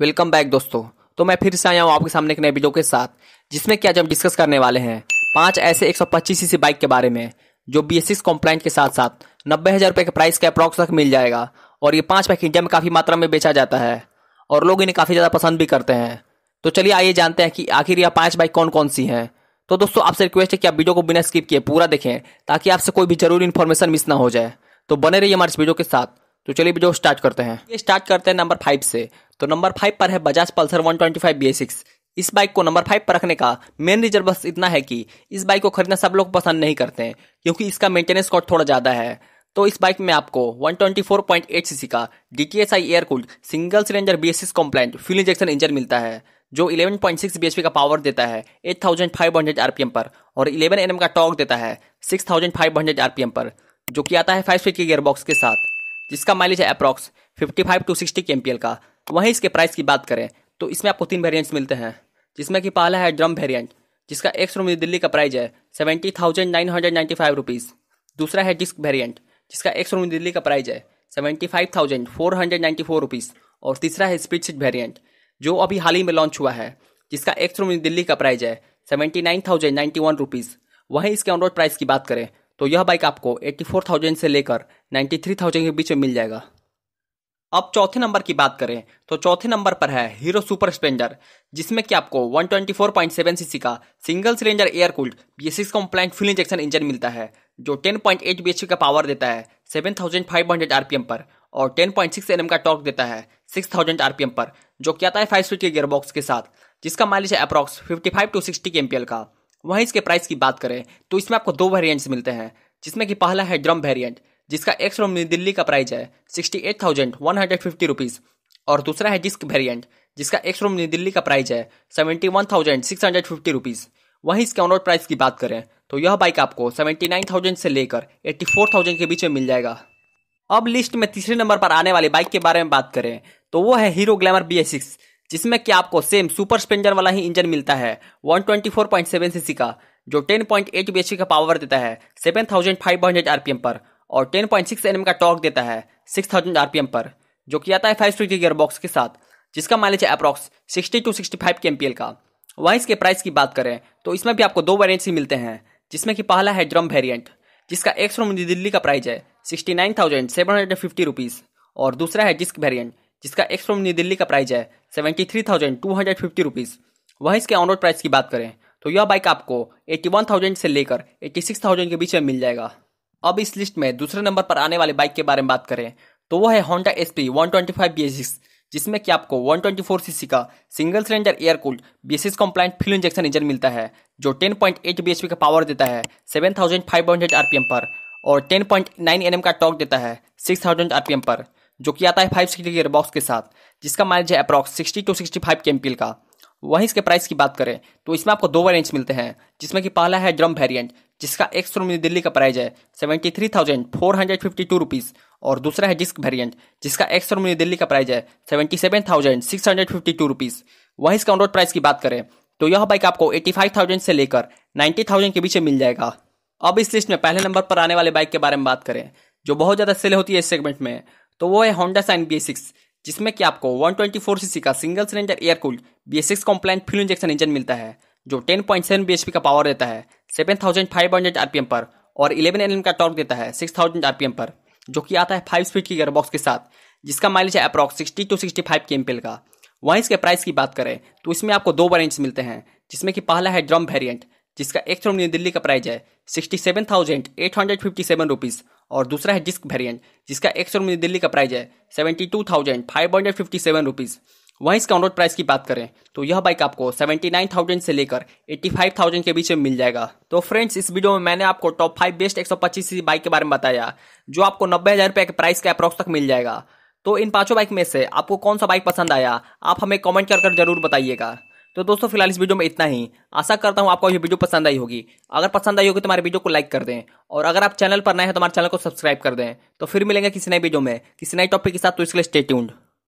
welcome back दोस्तों तो मैं फिर से आया हूँ आपके सामने एक नए वीडियो के साथ जिसमें क्या हम डिस्कस करने वाले हैं पांच ऐसे 125 सीसी बाइक के बारे में जो बी एस कॉम्प्लाइंट के साथ साथ नब्बे हज़ार रुपये के प्राइस के अप्रॉक्स तक मिल जाएगा और ये पांच पैक इंडिया में काफ़ी मात्रा में बेचा जाता है और लोग इन्हें काफ़ी ज़्यादा पसंद भी करते हैं तो चलिए आइए जानते हैं कि आखिर यह पाँच बाइक कौन कौन सी हैं तो दोस्तों आपसे रिक्वेस्ट है कि आप वीडियो को बिना स्किप किए पूरा देखें ताकि आपसे कोई भी जरूरी इन्फॉर्मेशन मिस ना हो जाए तो बने रहिए हमारे इस वीडियो के साथ तो चलिए वीडियो स्टार्ट करते हैं ये स्टार्ट करते हैं नंबर फाइव से तो नंबर फाइव पर है Bajaj Pulsar one twenty five B A six इस बाइक को नंबर फाइव पर रखने का मेन रीजन बस इतना है कि इस बाइक को खरीदना सब लोग पसंद नहीं करते हैं क्योंकि इसका मेंटेनेंस कॉस्ट थोड़ा ज़्यादा है तो इस बाइक में आपको 124.8 सीसी का D T S I air cooled single cylinder B S compliant fuel injection engine मिलता है जो 11.6 पॉइंट का पावर देता है 8500 rpm पर और 11 nm का टॉर्क देता है 6500 rpm पर जो कि आता है फाइव स्पीड के गियरबॉक्स के साथ जिसका माइलेज है अप्रॉक्स 55 टू 60 के का वहीं इसके प्राइस की बात करें तो इसमें आपको तीन वेरियंट्स मिलते हैं जिसमें कि पहला है ड्रम वेरियंट जिसका एक सौ दिल्ली का प्राइस है seventy thousand nine hundred ninety five rupees दूसरा है डिस्क वेरियंट जिसका एक सौ दिल्ली का प्राइस है seventy five thousand four hundred ninety four rupees और तीसरा है स्पीड सीट वेरियंट जो अभी हाल ही में लॉन्च हुआ है जिसका एक्स सौ दिल्ली का प्राइस है seventy nine thousand ninety one rupees वहीं इसके ऑनरोड प्राइस की बात करें तो यह बाइक आपको 84,000 से लेकर 93,000 के बीच में मिल जाएगा अब चौथे नंबर की बात करें तो चौथे नंबर पर है हीरो सुपर स्प्लेंडर जिसमें कि आपको 124.7 सीसी का single cylinder air cooled B six compliant fuel injection engine मिलता है जो 10.8 पॉइंट का पावर देता है 7,500 आरपीएम पर और 10.6 एनएम का टॉर्क देता है 6,000 आरपीएम पर जो क्या है फाइव स्पीड के गेयरबॉक्स के साथ जिसका माइलेज है approx five to sixty K MPL का वहीं इसके प्राइस की बात करें तो इसमें आपको दो वेरियंट्स मिलते हैं जिसमें कि पहला है ड्रम वेरियंट जिसका रोम न्यू दिल्ली का प्राइस है sixty eight thousand one hundred fifty rupees और दूसरा है डिस्क वेरियंट जिसका एक्स रोम न्यू दिल्ली का प्राइस है seventy one thousand six hundred fifty rupees वहीं इसके ऑनरोड प्राइस की बात करें तो यह बाइक आपको सेवेंटी नाइन थाउजेंड से लेकर एट्टी फोर थाउजेंड के बीच में मिल जाएगा अब लिस्ट में तीसरे नंबर पर आने वाली बाइक के बारे में बात करें तो वो है हीरो ग्लैमर बी सिक्स जिसमें कि आपको सेम सुपर स्पेंडर वाला ही इंजन मिलता है 124.7 सीसी का जो 10.8 पॉइंट का पावर देता है 7500 आरपीएम पर और 10.6 एनएम का टॉर्क देता है 6000 आरपीएम पर जो कि आता है फाइव स्ट्री के गियरबॉक्स के साथ जिसका माइलेज है approx sixty to sixty five K का वहीं इसके प्राइस की बात करें तो इसमें भी आपको दो वेरियंट्स ही मिलते हैं जिसमें कि पहला है ड्रम वेरियंट जिसका एक्स रोम दिल्ली का प्राइस है sixty nine thousand seven hundred fifty rupees और दूसरा है डिस्क वेरियंट जिसका एक्स फ्रॉम न्यू दिल्ली का प्राइस है seventy three thousand two hundred fifty rupees वहीं इसके ऑनरोड प्राइस की बात करें तो यह बाइक आपको एट्टी वन थाउजेंड से लेकर एट्टी सिक्स थाउजेंड के बीच में मिल जाएगा अब इस लिस्ट में दूसरे नंबर पर आने वाली बाइक के बारे में बात करें तो वो है Honda S P one twenty five B S six जिसमें कि आपको one twenty four C C का single cylinder air cooled six compliant fuel injection engine मिलता है जो ten point eight B P का पावर देता है seven thousand five hundred R P M पर और ten point nine N M का टॉक देता है सिक्स पी आरपीएम पर जो कि आता है फाइव सिक्सटी गियर बॉक्स के साथ जिसका माइलेज है approx sixty to sixty five K MPL का वहीं इसके प्राइस की बात करें तो इसमें आपको दो वेरियंट्स मिलते हैं जिसमें कि पहला है ड्रम वेरियंट जिसका एक सौ रुपये दिल्ली का प्राइस है seventy three thousand four hundred fifty two rupees और दूसरा है डिस्क वेरियंट जिसका एक सौ रुपये दिल्ली का प्राइस है seventy seven thousand six hundred fifty two rupees वहीं इसका ऑनरोड प्राइस की बात करें तो यह बाइक आपको एटी फाइव थाउजेंड से लेकर नाइन्टी थाउजेंड के बीच मिल जाएगा अब इस लिस्ट में पहले नंबर पर आने वाले बाइक के बारे में बात करें जो बहुत ज़्यादा सेल होती है इस सेगमेंट में तो वो है होंडा साइन बी सिक्स जिसमें कि आपको 124 सीसी का single cylinder air cool B six compliant fuel injection engine मिलता है जो 10.7 पॉइंट का पावर देता है 7,500 आरपीएम पर और 11 एनएम का टॉर्क देता है 6,000 आरपीएम पर जो कि आता है फाइव स्पीड की गेयरबॉक्स के साथ जिसका माइलेज है approx sixty to sixty five K MPL का वहीं इसके प्राइस की बात करें तो इसमें आपको दो वेरियंट्स मिलते हैं जिसमें कि पहला है ड्रम वेरियंट जिसका एक न्यू दिल्ली का प्राइस है sixty seven thousand eight hundred fifty seven rupees और दूसरा है डिस्क वेरियंट जिसका एक सौ दिल्ली का प्राइस है seventy two thousand five hundred fifty seven rupees वहीं इसका ऑनरोड प्राइस की बात करें तो यह बाइक आपको सेवेंटी नाइन थाउजेंड से लेकर एट्टी फाइव थाउजेंड के बीच में मिल जाएगा तो फ्रेंड्स इस वीडियो में मैंने आपको top five best 125 CC bike के बारे में बताया जो आपको नब्बे हज़ार रुपये के प्राइस के अप्रॉक्स तक मिल जाएगा तो इन पांचों बाइक में से आपको कौन सा बाइक पसंद आया आप हमें कमेंट कर, कर जरूर बताइएगा तो दोस्तों फिलहाल इस वीडियो में इतना ही आशा करता हूँ आपको ये वीडियो पसंद आई होगी अगर पसंद आई होगी तो हमारे वीडियो को लाइक कर दें और अगर आप चैनल पर नए हैं तो हमारे चैनल को सब्सक्राइब कर दें तो फिर मिलेंगे किसी नए वीडियो में किसी नए टॉपिक के साथ तो इसके लिए स्टे